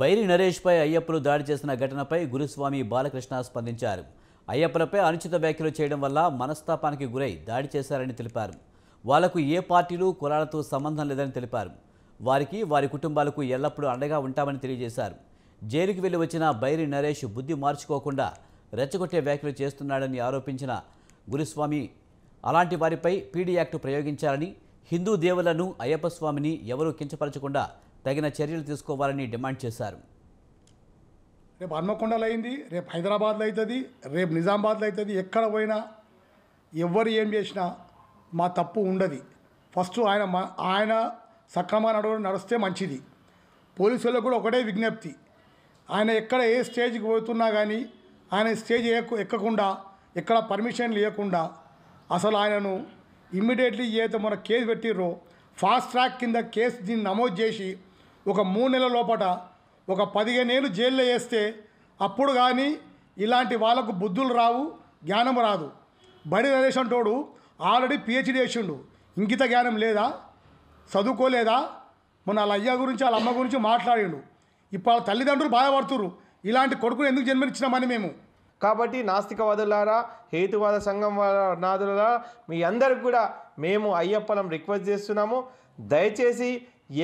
బైరి నరేష్పై అయ్యప్పలు దాడి చేసిన ఘటనపై గురుస్వామి బాలకృష్ణ స్పందించారు అయ్యప్పలపై అనుచిత వ్యాఖ్యలు చేయడం వల్ల మనస్తాపానికి గురై దాడి చేశారని తెలిపారు వాళ్లకు ఏ పార్టీలు కులాలతో సంబంధం లేదని తెలిపారు వారికి వారి కుటుంబాలకు ఎల్లప్పుడూ అండగా ఉంటామని తెలియజేశారు జైలుకు వెళ్లి వచ్చిన బైరి నరేష్ బుద్ధి మార్చుకోకుండా రెచ్చగొట్టే వ్యాఖ్యలు చేస్తున్నాడని ఆరోపించిన గురుస్వామి అలాంటి వారిపై పీడీ యాక్టు ప్రయోగించాలని హిందూ దేవులను అయ్యప్ప స్వామిని ఎవరూ కించపరచకుండా తగిన చర్యలు తీసుకోవాలని డిమాండ్ చేశారు రేపు హన్మకొండలో అయింది రేపు హైదరాబాద్లో అవుతుంది రేపు నిజామాబాద్లో అవుతుంది ఎక్కడ పోయినా ఎవరు ఏం చేసినా మా తప్పు ఉండదు ఫస్ట్ ఆయన ఆయన సక్రమంగా నడవ నడిస్తే మంచిది పోలీసులకు కూడా ఒకటే విజ్ఞప్తి ఆయన ఎక్కడ ఏ స్టేజ్కి పోతున్నా కానీ ఆయన స్టేజ్ ఎక్కకుండా ఎక్కడ పర్మిషన్ లేకుండా అసలు ఆయనను ఇమ్మీడియట్లీ ఏదైతే మన కేసు పెట్టిర్రో ఫాస్ట్ ట్రాక్ కింద కేసు దీన్ని నమోదు చేసి ఒక మూడు నెలల లోపట ఒక పదిహేనేళ్ళు జైల్లో వేస్తే అప్పుడు కానీ ఇలాంటి వాళ్ళకు బుద్ధులు రావు జ్ఞానం రాదు బడి నరేష్ అంటోడు ఆల్రెడీ పిహెచ్డి చేసిండు ఇంకిత జ్ఞానం లేదా చదువుకోలేదా మొన్న వాళ్ళ అయ్య గురించి వాళ్ళ అమ్మ గురించి మాట్లాడిండు ఇప్పుడు వాళ్ళ తల్లిదండ్రులు బాధపడుతున్నారు ఇలాంటి కొడుకుని ఎందుకు జన్మనిచ్చినామని మేము కాబట్టి నాస్తికవాదులారా హేతువాద సంఘం నాదులారా మీ అందరికి కూడా మేము అయ్యప్పలం రిక్వెస్ట్ చేస్తున్నాము దయచేసి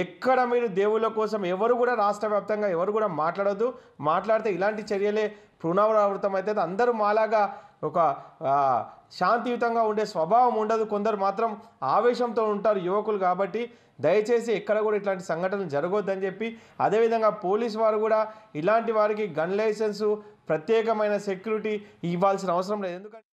ఎక్కడ మీరు దేవుళ్ళ కోసం ఎవరు కూడా రాష్ట్ర వ్యాప్తంగా ఎవరు కూడా మాట్లాడద్దు మాట్లాడితే ఇలాంటి చర్యలే పునరావృతం అయితే అందరూ మాలాగా ఒక శాంతియుతంగా ఉండే స్వభావం ఉండదు కొందరు మాత్రం ఆవేశంతో ఉంటారు యువకులు కాబట్టి దయచేసి ఎక్కడ కూడా ఇట్లాంటి సంఘటనలు జరగొద్దని చెప్పి అదేవిధంగా పోలీస్ వారు కూడా ఇలాంటి వారికి గన్ లైసెన్సు ప్రత్యేకమైన సెక్యూరిటీ ఇవ్వాల్సిన అవసరం లేదు ఎందుకంటే